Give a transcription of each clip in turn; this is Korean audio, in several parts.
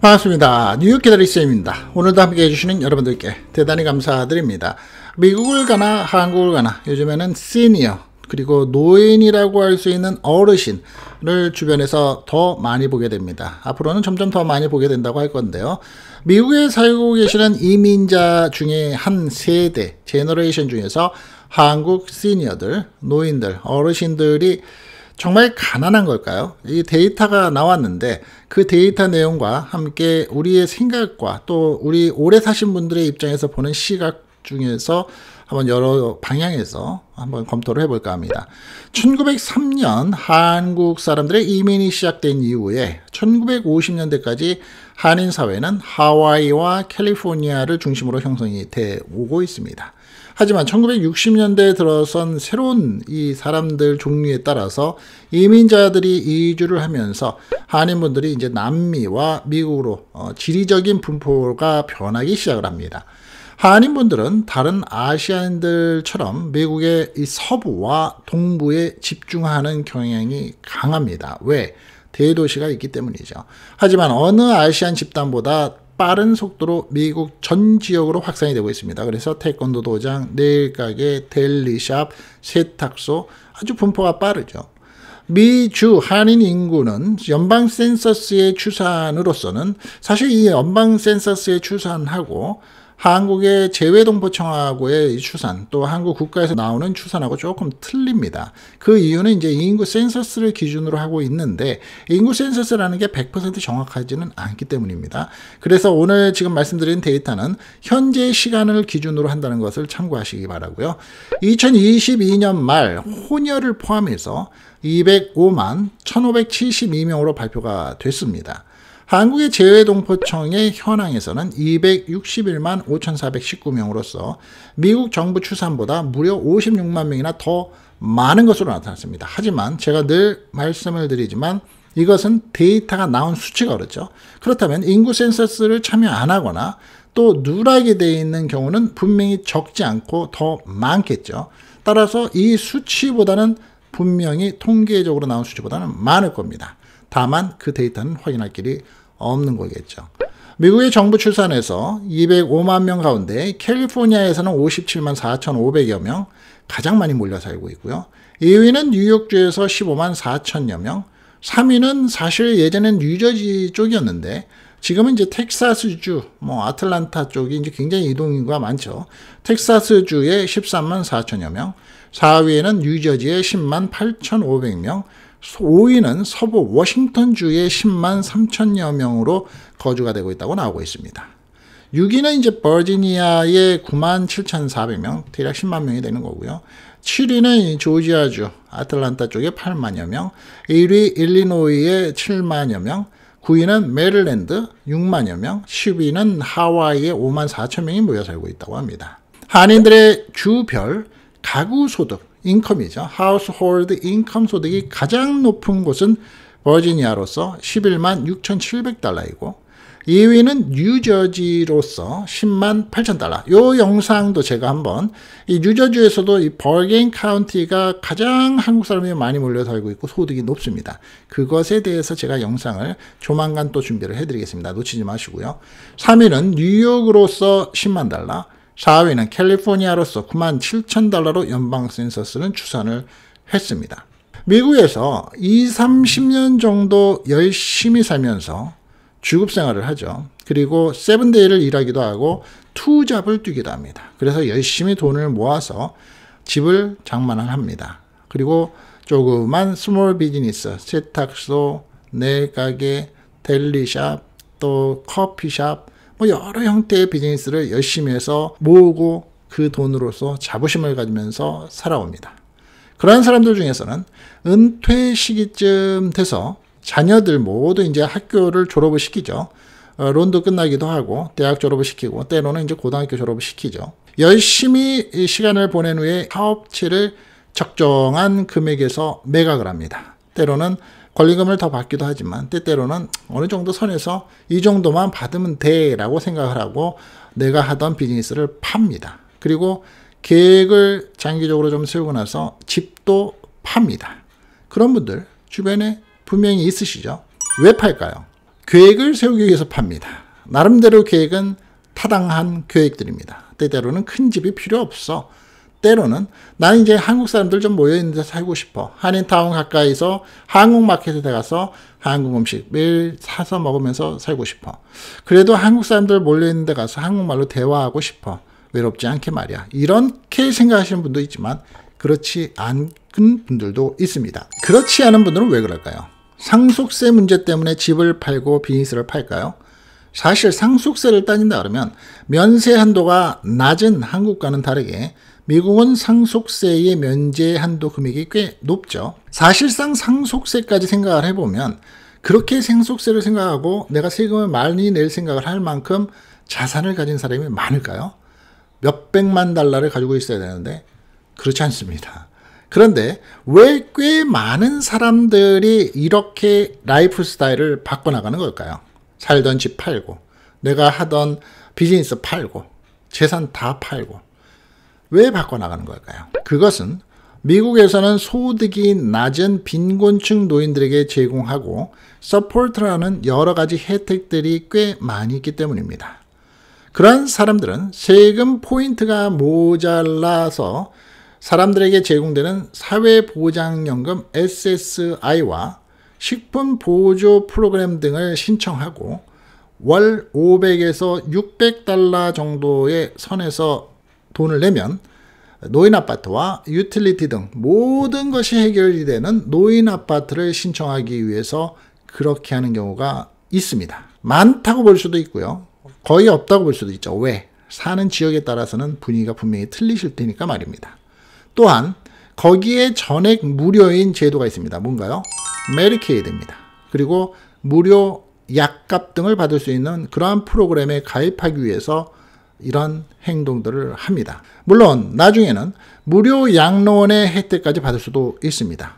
반갑습니다. 뉴욕 기다리쌤입니다. 오늘도 함께 해주시는 여러분들께 대단히 감사드립니다. 미국을 가나 한국을 가나 요즘에는 시니어 그리고 노인이라고 할 수 있는 어르신을 주변에서 더 많이 보게 됩니다. 앞으로는 점점 더 많이 보게 된다고 할 건데요. 미국에 살고 계시는 이민자 중에 한 세대, 제너레이션 중에서 한국 시니어들, 노인들, 어르신들이 정말 가난한 걸까요? 이 데이터가 나왔는데 그 데이터 내용과 함께 우리의 생각과 또 우리 오래 사신 분들의 입장에서 보는 시각 중에서 한번 여러 방향에서 한번 검토를 해볼까 합니다. 1903년 한국 사람들의 이민이 시작된 이후에 1950년대까지 한인 사회는 하와이와 캘리포니아를 중심으로 형성이 돼 오고 있습니다. 하지만 1960년대에 들어선 새로운 이 사람들 종류에 따라서 이민자들이 이주를 하면서 한인분들이 이제 남미와 미국으로 어, 지리적인 분포가 변하기 시작을 합니다. 한인분들은 다른 아시안인들처럼 미국의 이 서부와 동부에 집중하는 경향이 강합니다. 왜? 대도시가 있기 때문이죠. 하지만 어느 아시안 집단보다 빠른 속도로 미국 전 지역으로 확산이 되고 있습니다. 그래서 태권도 도장, 네일 가게, 델리샵, 세탁소 아주 분포가 빠르죠. 미주 한인 인구는 연방 센서스의 추산으로서는 사실 이 연방 센서스의 추산하고 한국의 재외동포청하고의 추산 또 한국 국가에서 나오는 추산하고 조금 틀립니다. 그 이유는 이제 인구 센서스를 기준으로 하고 있는데 인구 센서스라는 게 100% 정확하지는 않기 때문입니다. 그래서 오늘 지금 말씀드린 데이터는 현재 시간을 기준으로 한다는 것을 참고하시기 바라고요. 2022년 말 혼혈을 포함해서 205만 1572명으로 발표가 됐습니다. 한국의 재외동포청의 현황에서는 261만 5,419명으로서 미국 정부 추산보다 무려 56만 명이나 더 많은 것으로 나타났습니다. 하지만 제가 늘 말씀을 드리지만 이것은 데이터가 나온 수치가 그렇죠. 그렇다면 인구 센서스를 참여 안 하거나 또 누락이 되어 있는 경우는 분명히 적지 않고 더 많겠죠. 따라서 이 수치보다는 분명히 통계적으로 나온 수치보다는 많을 겁니다. 다만 그 데이터는 확인할 길이 없는 거겠죠. 미국의 정부 출산에서 205만 명 가운데 캘리포니아에서는 57만 4,500여 명 가장 많이 몰려 살고 있고요. 2위는 뉴욕주에서 15만 4천여 명, 3위는 사실 예전엔 뉴저지 쪽이었는데 지금은 이제 텍사스주, 뭐 아틀란타 쪽이 이제 굉장히 이동인구가 많죠. 텍사스주에 13만 4천여 명, 4위에는 뉴저지에 10만 8,500명, 5위는 서부 워싱턴주의 10만 3천여 명으로 거주가 되고 있다고 나오고 있습니다. 6위는 이제 버지니아의 9만 7,400명, 대략 10만 명이 되는 거고요. 7위는 조지아주, 아틀란타 쪽에 8만여 명, 1위 일리노이의 7만여 명, 9위는 메릴랜드 6만여 명, 10위는 하와이에 5만 4천 명이 모여 살고 있다고 합니다. 한인들의 주별 가구 소득, 인컴이죠. 하우스홀드 인컴 소득이 가장 높은 곳은 버지니아로서 11만 6,700달러이고 2위는 뉴저지로서 10만 8 0 달러. 이 영상도 제가 한번 이 뉴저지에서도 이 버게인 카운티가 가장 한국 사람이 많이 몰려 살고 있고 소득이 높습니다. 그것에 대해서 제가 영상을 조만간 또 준비를 해드리겠습니다. 놓치지 마시고요. 3위는 뉴욕으로서 10만 달러. 4위는 캘리포니아로서9 7 0 0 0 달러로 연방 센서스는 추산을 했습니다. 미국에서 2, 30년 정도 열심히 살면서 주급 생활을 하죠. 그리고 세븐데이를 일하기도 하고 투잡을 뛰기도 합니다. 그래서 열심히 돈을 모아서 집을 장만을 합니다. 그리고 조그만 스몰 비즈니스, 세탁소, 내 가게, 델리샵, 또 커피샵, 뭐 여러 형태의 비즈니스를 열심히 해서 모으고 그 돈으로서 자부심을 가지면서 살아옵니다. 그러 사람들 중에서는 은퇴 시기쯤 돼서 자녀들 모두 이제 학교를 졸업을 시키죠. 어, 론도 끝나기도 하고 대학 졸업을 시키고 때로는 이제 고등학교 졸업을 시키죠. 열심히 시간을 보낸 후에 사업체를 적정한 금액에서 매각을 합니다. 때로는 권리금을 더 받기도 하지만 때때로는 어느 정도 선에서 이 정도만 받으면 돼 라고 생각을 하고 내가 하던 비즈니스를 팝니다. 그리고 계획을 장기적으로 좀 세우고 나서 집도 팝니다. 그런 분들 주변에 분명히 있으시죠? 왜 팔까요? 계획을 세우기 위해서 팝니다. 나름대로 계획은 타당한 계획들입니다. 때때로는 큰 집이 필요 없어. 때로는 나 이제 한국 사람들 좀 모여있는 데 살고 싶어. 한인타운 가까이서 한국 마켓에 가서 한국 음식 매일 사서 먹으면서 살고 싶어. 그래도 한국 사람들 몰려있는 데 가서 한국말로 대화하고 싶어. 외롭지 않게 말이야. 이렇게 생각하시는 분도 있지만 그렇지 않은 분들도 있습니다. 그렇지 않은 분들은 왜 그럴까요? 상속세 문제 때문에 집을 팔고 비즈니스를 팔까요? 사실 상속세를 따진다 그러면 면세 한도가 낮은 한국과는 다르게 미국은 상속세의 면제 한도 금액이 꽤 높죠. 사실상 상속세까지 생각을 해보면 그렇게 상속세를 생각하고 내가 세금을 많이 낼 생각을 할 만큼 자산을 가진 사람이 많을까요? 몇백만 달러를 가지고 있어야 되는데 그렇지 않습니다. 그런데 왜 꽤 많은 사람들이 이렇게 라이프 스타일을 바꿔나가는 걸까요? 살던 집 팔고 내가 하던 비즈니스 팔고 재산 다 팔고 왜 바꿔나가는 걸까요? 그것은 미국에서는 소득이 낮은 빈곤층 노인들에게 제공하고 서포트라는 여러 가지 혜택들이 꽤 많이 있기 때문입니다. 그런 사람들은 세금 포인트가 모자라서 사람들에게 제공되는 사회보장연금 SSI와 식품 보조 프로그램 등을 신청하고 월 500에서 600달러 정도의 선에서 돈을 내면 노인 아파트와 유틸리티 등 모든 것이 해결이 되는 노인 아파트를 신청하기 위해서 그렇게 하는 경우가 있습니다. 많다고 볼 수도 있고요. 거의 없다고 볼 수도 있죠. 왜? 사는 지역에 따라서는 분위기가 분명히 틀리실 테니까 말입니다. 또한 거기에 전액 무료인 제도가 있습니다. 뭔가요? 메리케이드입니다. 그리고 무료 약값 등을 받을 수 있는 그러한 프로그램에 가입하기 위해서 이런 행동들을 합니다. 물론 나중에는 무료 양로원의 혜택까지 받을 수도 있습니다.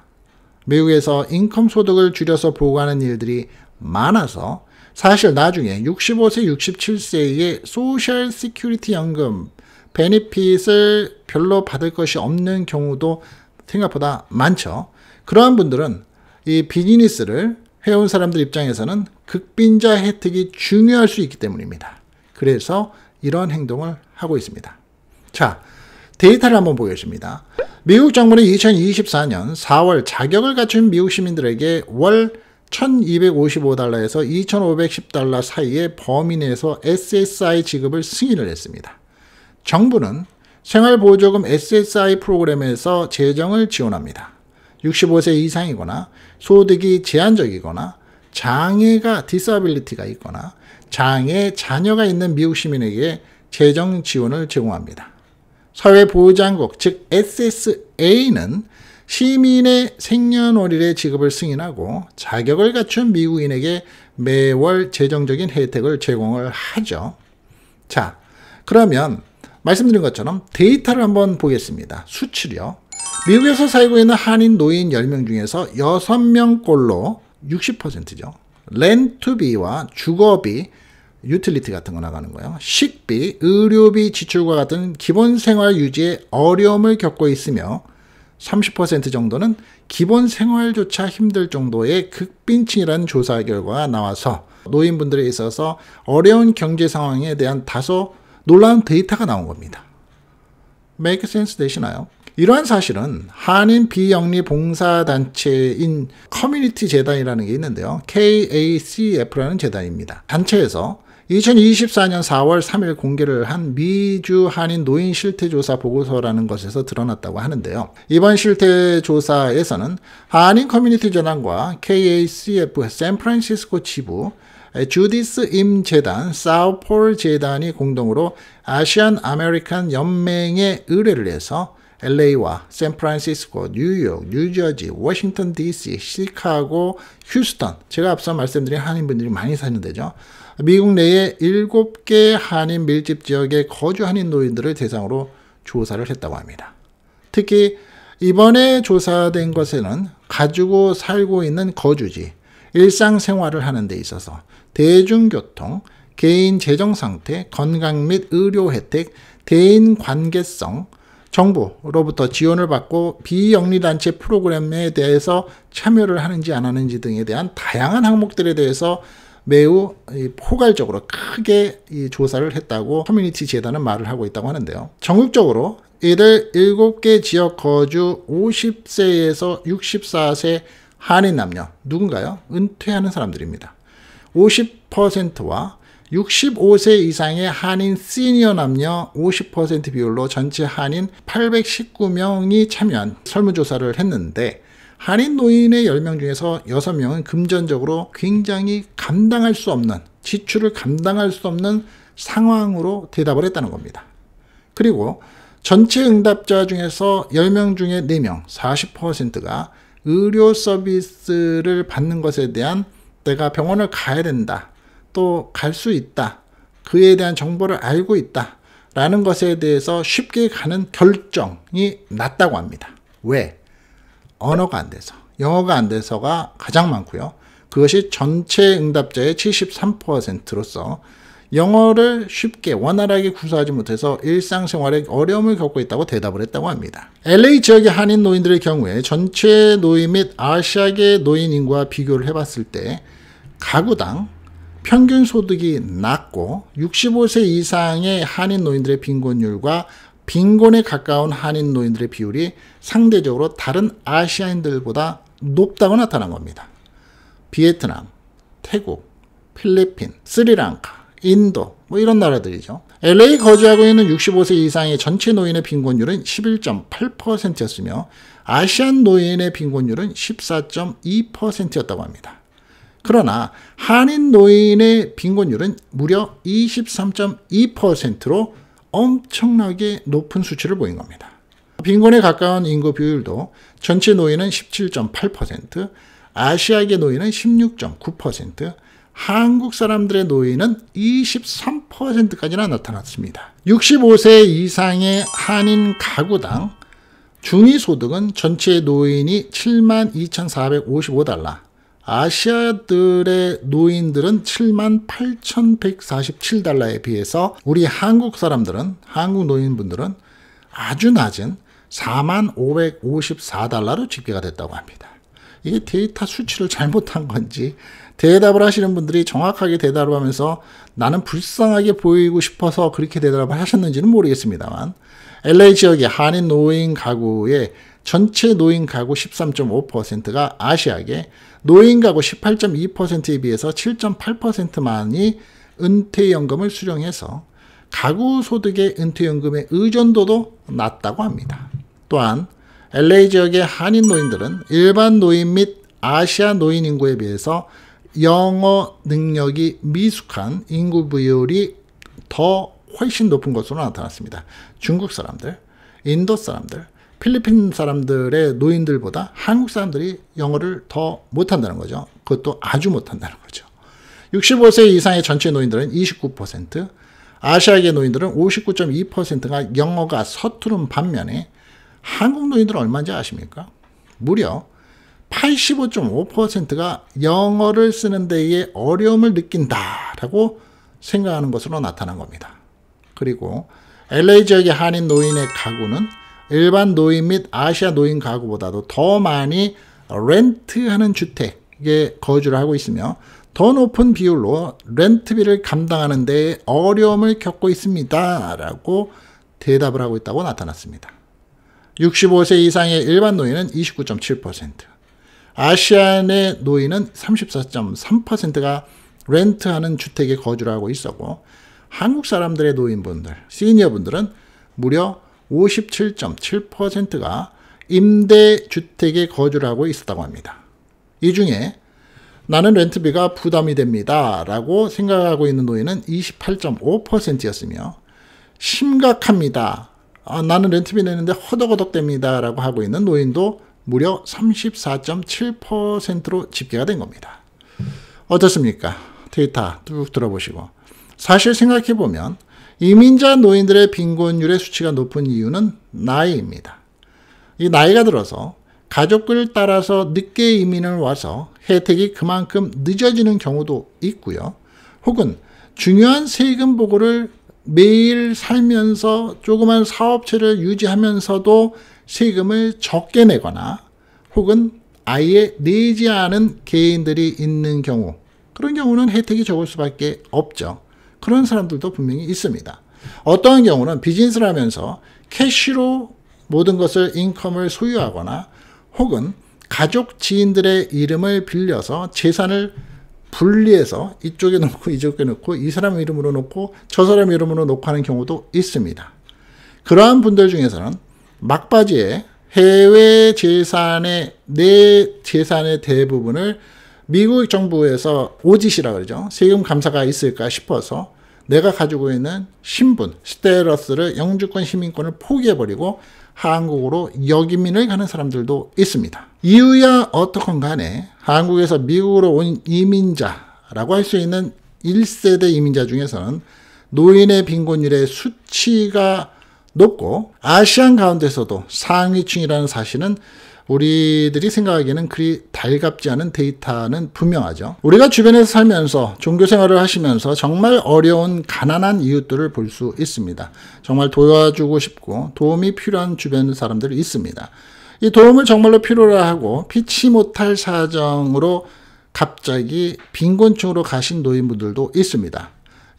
미국에서 인컴 소득을 줄여서 보고하는 일들이 많아서 사실 나중에 65세, 6 7세의 소셜 시큐리티 연금 베니핏을 별로 받을 것이 없는 경우도 생각보다 많죠. 그러한 분들은 이 비즈니스를 해온 사람들 입장에서는 극빈자 혜택이 중요할 수 있기 때문입니다. 그래서 이런 행동을 하고 있습니다. 자, 데이터를 한번 보겠습니다. 미국 정부는 2024년 4월 자격을 갖춘 미국 시민들에게 월 1255달러에서 2510달러 사이의 범위 내에서 SSI 지급을 승인을 했습니다. 정부는 생활보조금 SSI 프로그램에서 재정을 지원합니다. 65세 이상이거나 소득이 제한적이거나 장애가 디스아빌리티가 있거나 장애 자녀가 있는 미국 시민에게 재정 지원을 제공합니다. 사회보장국 즉 SSA는 시민의 생년월일의 지급을 승인하고 자격을 갖춘 미국인에게 매월 재정적인 혜택을 제공을 하죠. 자, 그러면 말씀드린 것처럼 데이터를 한번 보겠습니다. 수치요. 미국에서 살고 있는 한인 노인 10명 중에서 6명꼴로 60%죠. 렌트비와 주거비, 유틸리티 같은 거 나가는 거예요. 식비, 의료비 지출과 같은 기본 생활 유지에 어려움을 겪고 있으며 30% 정도는 기본 생활조차 힘들 정도의 극빈층이라는 조사 결과가 나와서 노인분들에 있어서 어려운 경제 상황에 대한 다소 놀라운 데이터가 나온 겁니다. make sense 되시나요? 이러한 사실은 한인 비영리 봉사단체인 커뮤니티 재단이라는 게 있는데요. KACF라는 재단입니다. 단체에서 2024년 4월 3일 공개를 한 미주 한인 노인 실태조사 보고서라는 것에서 드러났다고 하는데요. 이번 실태조사에서는 한인 커뮤니티 재단과 KACF 샌프란시스코 지부, 주디스 임 재단, 사우폴 재단이 공동으로 아시안 아메리칸 연맹에 의뢰를 해서 LA와 샌프란시스코, 뉴욕, 뉴저지, 워싱턴 DC, 시카고, 휴스턴 제가 앞서 말씀드린 한인분들이 많이 사는 데죠. 미국 내에 7개 한인 밀집 지역에 거주 한인 노인들을 대상으로 조사를 했다고 합니다. 특히 이번에 조사된 것에는 가지고 살고 있는 거주지, 일상생활을 하는 데 있어서 대중교통, 개인 재정 상태, 건강 및 의료 혜택, 대인 관계성, 정부로부터 지원을 받고 비영리단체 프로그램에 대해서 참여를 하는지 안 하는지 등에 대한 다양한 항목들에 대해서 매우 포괄적으로 크게 조사를 했다고 커뮤니티 재단은 말을 하고 있다고 하는데요. 전국적으로 이들 7개 지역 거주 50세에서 64세 한인 남녀 누군가요? 은퇴하는 사람들입니다. 50%와 65세 이상의 한인 시니어 남녀 50% 비율로 전체 한인 819명이 참여한 설문조사를 했는데 한인 노인의 10명 중에서 6명은 금전적으로 굉장히 감당할 수 없는 지출을 감당할 수 없는 상황으로 대답을 했다는 겁니다. 그리고 전체 응답자 중에서 10명 중에 4명, 40%가 의료 서비스를 받는 것에 대한 내가 병원을 가야 된다. 또갈수 있다. 그에 대한 정보를 알고 있다. 라는 것에 대해서 쉽게 가는 결정이 낮다고 합니다. 왜? 언어가 안 돼서. 영어가 안 돼서가 가장 많고요. 그것이 전체 응답자의 73%로서 영어를 쉽게 원활하게 구사하지 못해서 일상생활에 어려움을 겪고 있다고 대답을 했다고 합니다. LA 지역의 한인 노인들의 경우에 전체 노인 및 아시아계 노인 인구와 비교를 해봤을 때 가구당 평균 소득이 낮고 65세 이상의 한인 노인들의 빈곤율과 빈곤에 가까운 한인 노인들의 비율이 상대적으로 다른 아시아인들보다 높다고 나타난 겁니다. 비에트남, 태국, 필리핀, 스리랑카, 인도 뭐 이런 나라들이죠. LA 거주하고 있는 65세 이상의 전체 노인의 빈곤율은 11.8%였으며 아시안 노인의 빈곤율은 14.2%였다고 합니다. 그러나 한인 노인의 빈곤율은 무려 23.2%로 엄청나게 높은 수치를 보인 겁니다. 빈곤에 가까운 인구 비율도 전체 노인은 17.8%, 아시아계 노인은 16.9%, 한국 사람들의 노인은 23%까지나 나타났습니다. 65세 이상의 한인 가구당 중위소득은 전체 노인이 72,455달러, 아시아들의 노인들은 78,147달러에 비해서 우리 한국 사람들은 한국 노인분들은 아주 낮은 4554달러로 집계가 됐다고 합니다. 이게 데이터 수치를 잘못한 건지 대답을 하시는 분들이 정확하게 대답을 하면서 나는 불쌍하게 보이고 싶어서 그렇게 대답을 하셨는지는 모르겠습니다만 LA 지역의 한인 노인 가구의 전체 노인 가구 13.5%가 아시아계, 노인 가구 18.2%에 비해서 7.8%만이 은퇴연금을 수령해서 가구 소득의 은퇴연금의 의존도도 낮다고 합니다. 또한 LA 지역의 한인 노인들은 일반 노인 및 아시아 노인 인구에 비해서 영어 능력이 미숙한 인구 비율이 더 훨씬 높은 것으로 나타났습니다. 중국 사람들, 인도 사람들, 필리핀 사람들의 노인들보다 한국 사람들이 영어를 더 못한다는 거죠. 그것도 아주 못한다는 거죠. 65세 이상의 전체 노인들은 29%, 아시아계 노인들은 59.2%가 영어가 서투른 반면에 한국 노인들은 얼마인지 아십니까? 무려 85.5%가 영어를 쓰는 데에 어려움을 느낀다라고 생각하는 것으로 나타난 겁니다. 그리고 LA 지역의 한인 노인의 가구는 일반 노인 및 아시아 노인 가구보다도 더 많이 렌트하는 주택에 거주를 하고 있으며 더 높은 비율로 렌트비를 감당하는 데 어려움을 겪고 있습니다. 라고 대답을 하고 있다고 나타났습니다. 65세 이상의 일반 노인은 29.7%, 아시안의 노인은 34.3%가 렌트하는 주택에 거주를 하고 있었고 한국 사람들의 노인분들, 시니어분들은 무려 57.7%가 임대주택에 거주를 하고 있었다고 합니다. 이 중에 나는 렌트비가 부담이 됩니다. 라고 생각하고 있는 노인은 28.5%였으며 심각합니다. 아, 나는 렌트비 내는데 허덕허덕됩니다. 라고 하고 있는 노인도 무려 34.7%로 집계가 된 겁니다. 어떻습니까? 데이터 쭉 들어보시고 사실 생각해보면 이민자 노인들의 빈곤율의 수치가 높은 이유는 나이입니다. 이 나이가 들어서 가족을 따라서 늦게 이민을 와서 혜택이 그만큼 늦어지는 경우도 있고요. 혹은 중요한 세금 보고를 매일 살면서 조그만 사업체를 유지하면서도 세금을 적게 내거나 혹은 아예 내지 않은 개인들이 있는 경우 그런 경우는 혜택이 적을 수밖에 없죠. 그런 사람들도 분명히 있습니다. 어떠 경우는 비즈니스를 하면서 캐시로 모든 것을 인컴을 소유하거나 혹은 가족 지인들의 이름을 빌려서 재산을 분리해서 이쪽에 놓고 이쪽에 놓고 이 사람 이름으로 놓고 저 사람 이름으로 놓고 하는 경우도 있습니다. 그러한 분들 중에서는 막바지에 해외 재산의 내 재산의 대부분을 미국 정부에서 오지시라 그러죠. 세금 감사가 있을까 싶어서 내가 가지고 있는 신분, 스테러스를 영주권 시민권을 포기해버리고 한국으로 여기민을 가는 사람들도 있습니다. 이유야 어떻건 간에 한국에서 미국으로 온 이민자라고 할 수 있는 1세대 이민자 중에서는 노인의 빈곤율의 수치가 높고 아시안 가운데서도 상위층이라는 사실은 우리들이 생각하기에는 그리 달갑지 않은 데이터는 분명하죠. 우리가 주변에서 살면서 종교 생활을 하시면서 정말 어려운 가난한 이웃들을 볼 수 있습니다. 정말 도와주고 싶고 도움이 필요한 주변 사람들이 있습니다. 이 도움을 정말로 필요로 하고 피치 못할 사정으로 갑자기 빈곤층으로 가신 노인분들도 있습니다.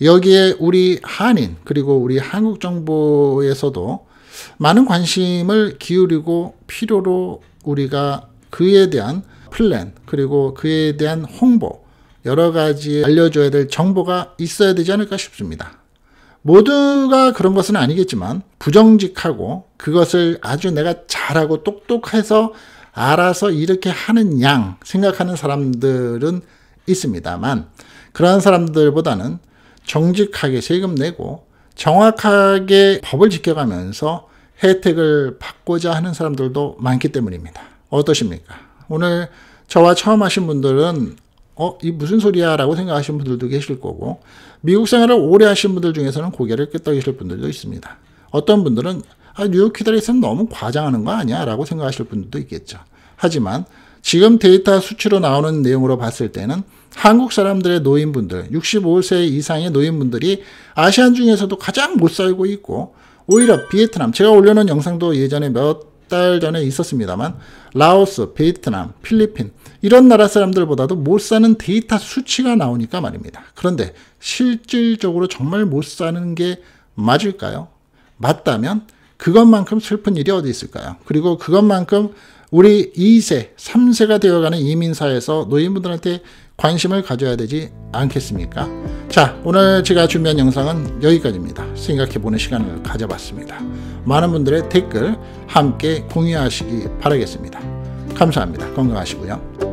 여기에 우리 한인 그리고 우리 한국 정부에서도 많은 관심을 기울이고 필요로 우리가 그에 대한 플랜 그리고 그에 대한 홍보 여러 가지 알려줘야 될 정보가 있어야 되지 않을까 싶습니다. 모두가 그런 것은 아니겠지만 부정직하고 그것을 아주 내가 잘하고 똑똑해서 알아서 이렇게 하는 양 생각하는 사람들은 있습니다만 그러한 사람들보다는 정직하게 세금 내고 정확하게 법을 지켜가면서 혜택을 받고자 하는 사람들도 많기 때문입니다. 어떠십니까? 오늘 저와 처음 하신 분들은 어, 이 무슨 소리야? 라고 생각하시는 분들도 계실 거고, 미국 생활을 오래 하신 분들 중에서는 고개를 끄덕이실 분들도 있습니다. 어떤 분들은, 아, 뉴욕 키다리스는 너무 과장하는 거 아니야? 라고 생각하실 분들도 있겠죠. 하지만, 지금 데이터 수치로 나오는 내용으로 봤을 때는 한국 사람들의 노인분들, 65세 이상의 노인분들이 아시안 중에서도 가장 못 살고 있고, 오히려 베트남 제가 올려놓은 영상도 예전에 몇 달 전에 있었습니다만 라오스, 베트남, 필리핀 이런 나라 사람들보다도 못 사는 데이터 수치가 나오니까 말입니다. 그런데 실질적으로 정말 못 사는 게 맞을까요? 맞다면 그것만큼 슬픈 일이 어디 있을까요? 그리고 그것만큼 우리 2세, 3세가 되어가는 이민사에서 노인분들한테 관심을 가져야 되지 않겠습니까? 자, 오늘 제가 준비한 영상은 여기까지입니다. 생각해보는 시간을 가져봤습니다. 많은 분들의 댓글 함께 공유하시기 바라겠습니다. 감사합니다. 건강하시고요.